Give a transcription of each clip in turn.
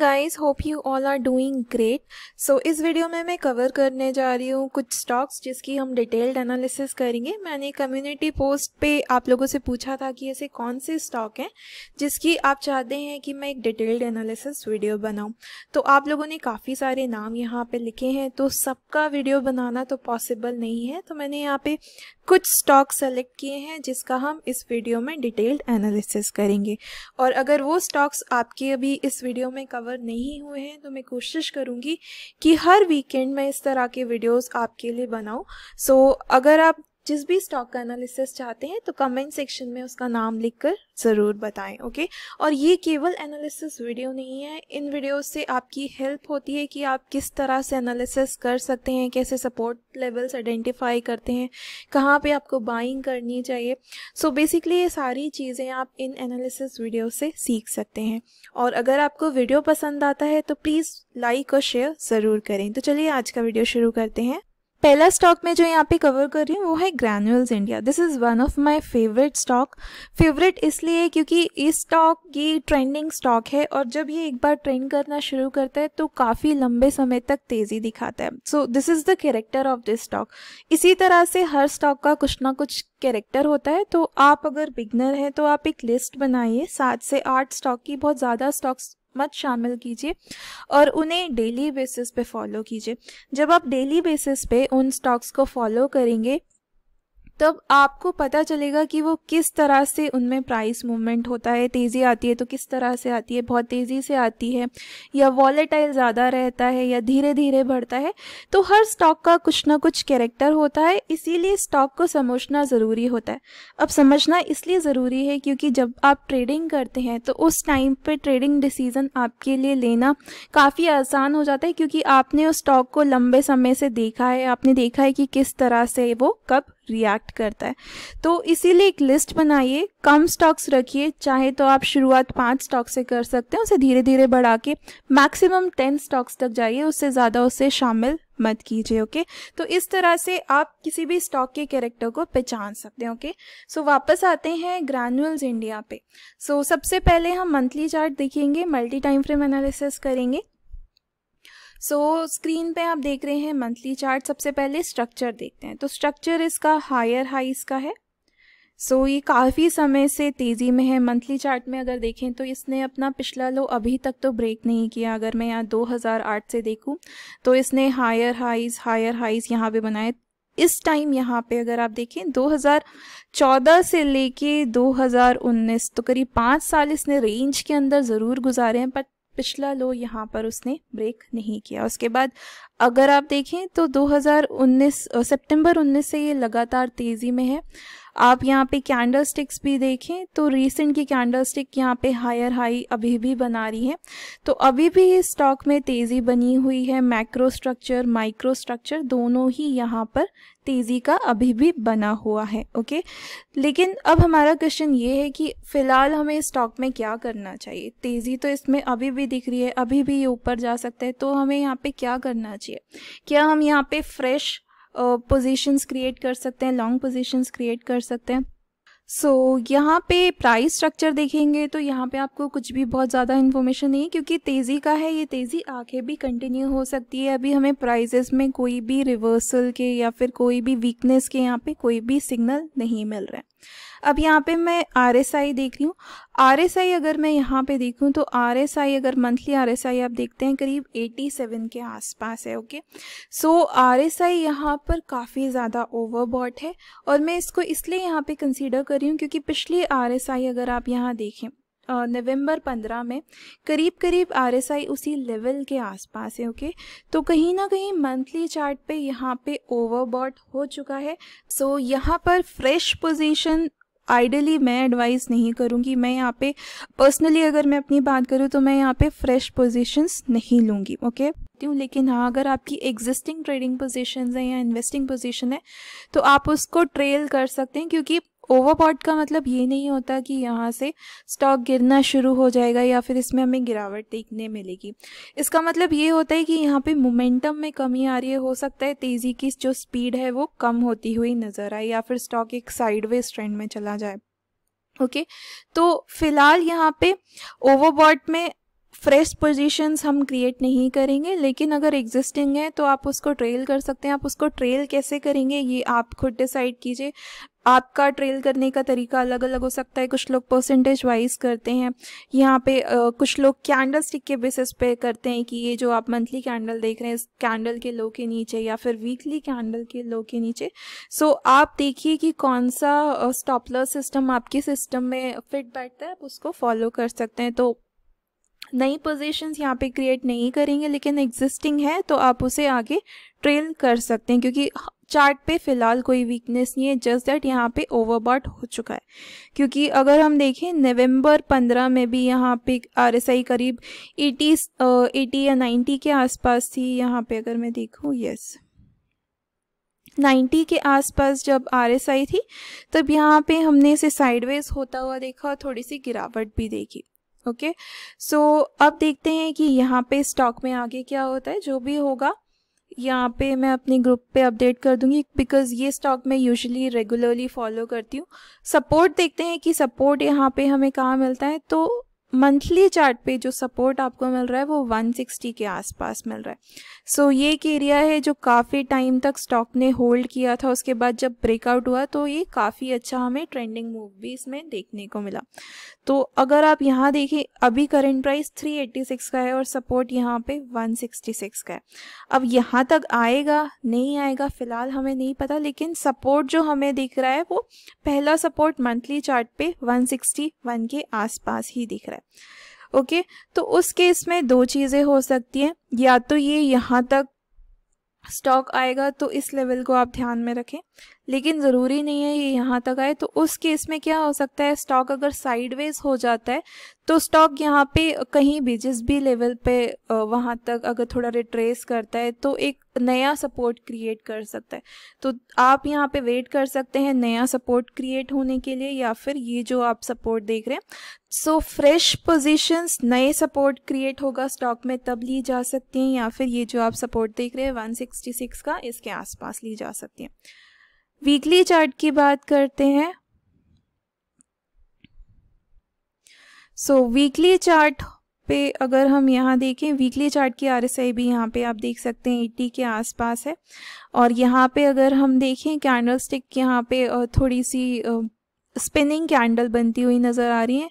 Guys hope you all are doing great so इस video में मैं कवर करने जा रही हूँ कुछ स्टॉक्स जिसकी हम डिटेल्ड एनालिसिस करेंगे मैंने कम्युनिटी पोस्ट पे आप लोगों से पूछा था कि ऐसे कौन से स्टॉक हैं जिसकी आप चाहते हैं कि मैं एक डिटेल्ड एनालिसिस वीडियो बनाऊँ तो आप लोगों ने काफ़ी सारे नाम यहाँ पे लिखे हैं तो सबका वीडियो बनाना तो पॉसिबल नहीं है तो मैंने यहाँ पे कुछ स्टॉक सेलेक्ट किए हैं जिसका हम इस वीडियो में डिटेल्ड एनालिसिस करेंगे और अगर वो स्टॉक्स आपके अभी इस वीडियो में कवर नहीं हुए हैं तो मैं कोशिश करूँगी कि हर वीकेंड में इस तरह के वीडियोस आपके लिए बनाऊँ सो so, अगर आप जिस भी स्टॉक का एनालिसिस चाहते हैं तो कमेंट सेक्शन में उसका नाम लिखकर ज़रूर बताएं ओके और ये केवल एनालिसिस वीडियो नहीं है इन वीडियोस से आपकी हेल्प होती है कि आप किस तरह से एनालिसिस कर सकते हैं कैसे सपोर्ट लेवल्स आइडेंटिफाई करते हैं कहाँ पे आपको बाइंग करनी चाहिए सो so बेसिकली ये सारी चीज़ें आप इन एनालिसिस वीडियो से सीख सकते हैं और अगर आपको वीडियो पसंद आता है तो प्लीज़ लाइक और शेयर ज़रूर करें तो चलिए आज का वीडियो शुरू करते हैं पहला स्टॉक मैं जो यहाँ पे कवर कर रही हूँ वो है Granules India this is one of my favourite stock favourite इसलिए क्योंकि इस स्टॉक ये ट्रेंडिंग स्टॉक है और जब ये एक बार ट्रेंड करना शुरू करता है तो काफ़ी लंबे समय तक तेज़ी दिखाता है so this is the character of this stock इसी तरह से हर स्टॉक का कुछ ना कुछ कैरेक्टर होता है तो आप अगर बिगनर हैं तो आप एक लिस्ट बनाइए सात से आठ स्टॉक की बहुत ज़्यादा स्टॉक्स मत शामिल कीजिए और उन्हें डेली बेसिस पे फॉलो कीजिए जब आप डेली बेसिस पे उन स्टॉक्स को फॉलो करेंगे तब आपको पता चलेगा कि वो किस तरह से उनमें प्राइस मूवमेंट होता है तेज़ी आती है तो किस तरह से आती है बहुत तेज़ी से आती है या वॉलेटाइल ज़्यादा रहता है या धीरे धीरे बढ़ता है तो हर स्टॉक का कुछ ना कुछ कैरेक्टर होता है इसीलिए स्टॉक को समझना ज़रूरी होता है अब समझना इसलिए ज़रूरी है क्योंकि जब आप ट्रेडिंग करते हैं तो उस टाइम पर ट्रेडिंग डिसीज़न आपके लिए लेना काफ़ी आसान हो जाता है क्योंकि आपने उस स्टॉक को लंबे समय से देखा है आपने देखा है कि किस तरह से वो कब रिएक्ट करता है तो इसीलिए एक लिस्ट बनाइए कम स्टॉक्स रखिए चाहे तो आप शुरुआत पांच स्टॉक से कर सकते हैं उसे धीरे धीरे बढ़ा के मैक्सिमम टेन स्टॉक्स तक जाइए उससे ज़्यादा उसे शामिल मत कीजिए ओके तो इस तरह से आप किसी भी स्टॉक के कैरेक्टर को पहचान सकते हैं ओके सो वापस आते हैं ग्रैनुअल्स इंडिया पे सो so, सबसे पहले हम मंथली चार्ट देखेंगे मल्टी टाइम फ्रेम एनालिसिस करेंगे सो so, स्क्रीन पे आप देख रहे हैं मंथली चार्ट सबसे पहले स्ट्रक्चर देखते हैं तो स्ट्रक्चर इसका हायर हाइस का है सो so, ये काफ़ी समय से तेज़ी में है मंथली चार्ट में अगर देखें तो इसने अपना पिछला लो अभी तक तो ब्रेक नहीं किया अगर मैं यहाँ 2008 से देखूँ तो इसने हायर हाइज हायर हाइज यहाँ पे बनाए इस टाइम यहाँ पे अगर आप देखें 2014 से लेके 2019 तो करीब पाँच साल इसने रेंज के अंदर ज़रूर गुजारे हैं बट पिछला लो यहाँ पर उसने ब्रेक नहीं किया उसके बाद अगर आप देखें तो 2019 सितंबर 19 से ये लगातार तेज़ी में है आप यहाँ पे कैंडल स्टिक्स भी देखें तो रीसेंट की कैंडल स्टिक यहाँ पे हायर हाई अभी भी बना रही है तो अभी भी इस स्टॉक में तेज़ी बनी हुई है मैक्रो स्ट्रक्चर माइक्रो स्ट्रक्चर दोनों ही यहाँ पर तेज़ी का अभी भी बना हुआ है ओके लेकिन अब हमारा क्वेश्चन ये है कि फ़िलहाल हमें स्टॉक में क्या करना चाहिए तेज़ी तो इसमें अभी भी दिख रही है अभी भी ये ऊपर जा सकता है तो हमें यहाँ पे क्या करना चाहिए लीजिए क्या हम यहाँ पे फ्रेश पोजीशंस क्रिएट कर सकते हैं लॉन्ग पोजीशंस क्रिएट कर सकते हैं सो so, यहाँ पे प्राइस स्ट्रक्चर देखेंगे तो यहाँ पे आपको कुछ भी बहुत ज़्यादा इन्फॉर्मेशन नहीं है क्योंकि तेज़ी का है ये तेज़ी आगे भी कंटिन्यू हो सकती है अभी हमें प्राइजेस में कोई भी रिवर्सल के या फिर कोई भी वीकनेस के यहाँ पे कोई भी सिग्नल नहीं मिल रहा है अब यहाँ पे मैं आर एस आई देख रही हूँ आर एस आई अगर मैं यहाँ पे देखूँ तो आर एस आई अगर मंथली आर एस आई आप देखते हैं करीब एटी सेवन के आसपास है okay so R S I यहाँ पर काफ़ी ज़्यादा ओवरबॉट है और मैं इसको इसलिए यहाँ पे कंसीडर कर रही हूँ क्योंकि पिछली आर एस आई अगर आप यहाँ देखें नवंबर पंद्रह में करीब करीब आरएसआई उसी लेवल के आसपास है ओके तो कहीं ना कहीं मंथली चार्ट पे यहाँ पे ओवरबॉट हो चुका है सो so, यहाँ पर फ्रेश पोजीशन आइडली मैं एडवाइस नहीं करूँगी मैं यहाँ पे पर्सनली अगर मैं अपनी बात करूँ तो मैं यहाँ पे फ्रेश पोजीशंस नहीं लूँगी ओके okay? लेकिन हाँ अगर आपकी एग्जिस्टिंग ट्रेडिंग पोजीशंस हैं या इन्वेस्टिंग पोजीशन है तो आप उसको ट्रेल कर सकते हैं क्योंकि ओवरबॉट का मतलब ये नहीं होता कि यहाँ से स्टॉक गिरना शुरू हो जाएगा या फिर इसमें हमें गिरावट देखने मिलेगी इसका मतलब ये होता है कि यहाँ पे मोमेंटम में कमी आ रही है हो सकता है तेज़ी की जो स्पीड है वो कम होती हुई नज़र आए या फिर स्टॉक एक साइडवेज ट्रेंड में चला जाए ओके तो फिलहाल यहाँ पे ओवरबॉट में फ्रेश पोजीशंस हम क्रिएट नहीं करेंगे लेकिन अगर एग्जिस्टिंग है तो आप उसको ट्रेल कर सकते हैं आप उसको ट्रेल कैसे करेंगे ये आप खुद डिसाइड कीजिए आपका ट्रेल करने का तरीका अलग अलग हो सकता है कुछ लोग परसेंटेज वाइज करते हैं यहाँ पे आ, कुछ लोग कैंडल स्टिक के बेसिस पे करते हैं कि ये जो आप मंथली कैंडल देख रहे हैं इस कैंडल के लो के नीचे या फिर वीकली कैंडल के लो के नीचे सो so, आप देखिए कि कौन सा स्टॉपलर सिस्टम आपके सिस्टम में फिट बैठता है आप उसको फॉलो कर सकते हैं तो नई पोजीशंस यहाँ पे क्रिएट नहीं करेंगे लेकिन एग्जिस्टिंग है तो आप उसे आगे ट्रेल कर सकते हैं क्योंकि चार्ट पे फिलहाल कोई वीकनेस नहीं है जस्ट दैट यहाँ पे ओवरबॉट हो चुका है क्योंकि अगर हम देखें नवंबर 15 में भी यहाँ पे आरएसआई करीब 80 80 या 90 के आसपास थी यहाँ पे अगर मैं देखूँ यस 90 के आसपास जब आर थी तब यहाँ पे हमने इसे साइडवेज होता हुआ देखा और थोड़ी सी गिरावट भी देखी ओके सो अब देखते हैं कि यहाँ पे स्टॉक में आगे क्या होता है जो भी होगा यहाँ पे मैं अपने ग्रुप पे अपडेट कर दूंगी बिकॉज ये स्टॉक मैं यूजुअली रेगुलरली फॉलो करती हूँ सपोर्ट देखते हैं कि सपोर्ट यहाँ पे हमें कहाँ मिलता है तो मंथली चार्ट पे जो सपोर्ट आपको मिल रहा है वो 160 के आसपास मिल रहा है सो ये एक एरिया है जो काफ़ी टाइम तक स्टॉक ने होल्ड किया था उसके बाद जब ब्रेकआउट हुआ तो ये काफ़ी अच्छा हमें ट्रेंडिंग मूव भी इसमें देखने को मिला तो अगर आप यहाँ देखें अभी करेंट प्राइस 386 का है और सपोर्ट यहाँ पे 166 का है अब यहाँ तक आएगा नहीं आएगा फिलहाल हमें नहीं पता लेकिन सपोर्ट जो हमें दिख रहा है वो पहला सपोर्ट मंथली चार्ट पे वन के आसपास ही दिख रहा है ओके तो उस केस में दो चीज़ें हो सकती हैं या तो ये यहाँ तक स्टॉक आएगा तो इस लेवल को आप ध्यान में रखें लेकिन ज़रूरी नहीं है ये यहाँ तक आए तो उस केस में क्या हो सकता है स्टॉक अगर साइडवेज हो जाता है तो स्टॉक यहाँ पे कहीं भी जिस भी लेवल पे वहाँ तक अगर थोड़ा रिट्रेस करता है तो एक नया सपोर्ट क्रिएट कर सकता है तो आप यहाँ पे वेट कर सकते हैं नया सपोर्ट क्रिएट होने के लिए या फिर ये जो आप सपोर्ट देख रहे हैं सो फ्रेश पोजीशंस नए सपोर्ट क्रिएट होगा स्टॉक में तब ली जा सकती हैं या फिर ये जो आप सपोर्ट देख रहे हैं 166 का इसके आसपास ली जा सकती हैं वीकली चार्ट की बात करते हैं सो वीकली चार्ट पे अगर हम यहाँ देखें वीकली चार्ट की आर भी यहाँ पे आप देख सकते हैं 80 के आसपास है और यहाँ पे अगर हम देखें कैंडल स्टिक यहाँ पे थोड़ी सी स्पिनिंग कैंडल बनती हुई नज़र आ रही है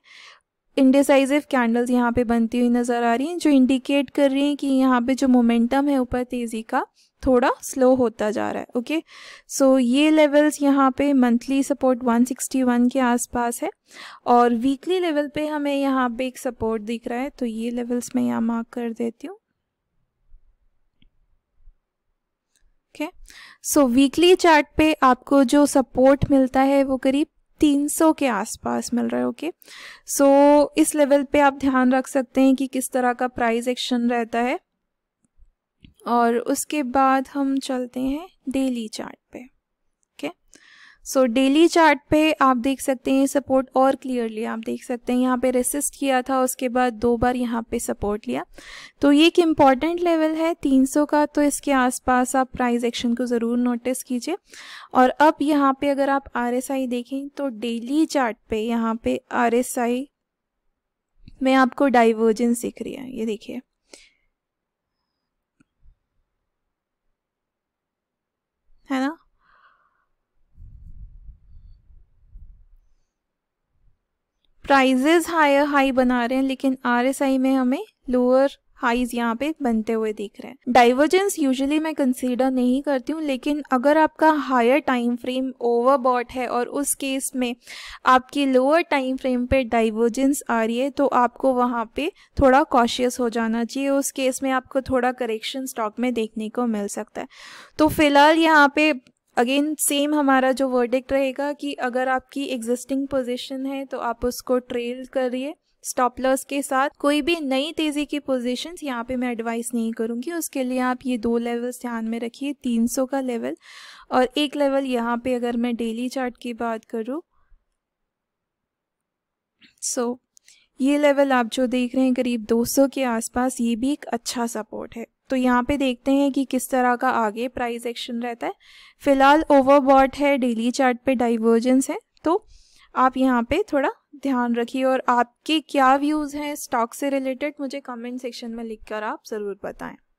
इंडिसाइजिव कैंडल्स यहाँ पे बनती हुई नज़र आ रही हैं जो इंडिकेट कर रही हैं कि यहाँ पे जो मोमेंटम है ऊपर तेज़ी का थोड़ा स्लो होता जा रहा है ओके सो ये लेवल्स यहाँ पे मंथली सपोर्ट 161 के आसपास है और वीकली लेवल पे हमें यहाँ पे एक सपोर्ट दिख रहा है तो ये लेवल्स मैं यहाँ मार्क कर देती हूँ ओके सो वीकली चार्ट पे आपको जो सपोर्ट मिलता है वो करीब 300 के आसपास मिल रहा है ओके सो so, इस लेवल पे आप ध्यान रख सकते हैं कि किस तरह का प्राइस एक्शन रहता है और उसके बाद हम चलते हैं डेली चार्ट पे ओके सो डेली चार्ट पे आप देख सकते हैं सपोर्ट और क्लियरली आप देख सकते हैं यहाँ पे रेसिस्ट किया था उसके बाद दो बार यहाँ पे सपोर्ट लिया तो ये एक इम्पॉर्टेंट लेवल है 300 का तो इसके आसपास आप प्राइस एक्शन को ज़रूर नोटिस कीजिए और अब यहाँ पे अगर आप आर देखें तो डेली चार्ट पे यहाँ पे आर में आपको डाइवर्जेंस दिख रही है ये देखिए प्राइजेज हायर हाई बना रहे हैं लेकिन आई में हमें लोअर हाइज यहाँ पे बनते हुए दिख रहे हैं डाइवर्जेंस यूजुअली मैं कंसीडर नहीं करती हूँ लेकिन अगर आपका हायर टाइम फ्रेम ओवरबॉट है और उस केस में आपकी लोअर टाइम फ्रेम पे डाइवर्जेंस आ रही है तो आपको वहाँ पे थोड़ा कॉशियस हो जाना चाहिए उस केस में आपको थोड़ा करेक्शन स्टॉक में देखने को मिल सकता है तो फिलहाल यहाँ पे अगेन सेम हमारा जो वर्डिक्ट रहेगा कि अगर आपकी एग्जिस्टिंग पोजीशन है तो आप उसको ट्रेल करिए स्टॉप लॉस के साथ कोई भी नई तेजी की पोजीशन यहाँ पे मैं एडवाइस नहीं करूँगी उसके लिए आप ये दो लेवल्स ध्यान में रखिए 300 का लेवल और एक लेवल यहाँ पे अगर मैं डेली चार्ट की बात करूँ सो so, ये लेवल आप जो देख रहे हैं करीब 200 के आसपास ये भी एक अच्छा सपोर्ट है तो यहाँ पे देखते हैं कि किस तरह का आगे प्राइस एक्शन रहता है फिलहाल ओवरबॉट है डेली चार्ट पे डाइवर्जेंस है तो आप यहाँ पे थोड़ा ध्यान रखिए और आपके क्या व्यूज़ हैं स्टॉक से रिलेटेड मुझे कमेंट सेक्शन में लिखकर आप ज़रूर बताएं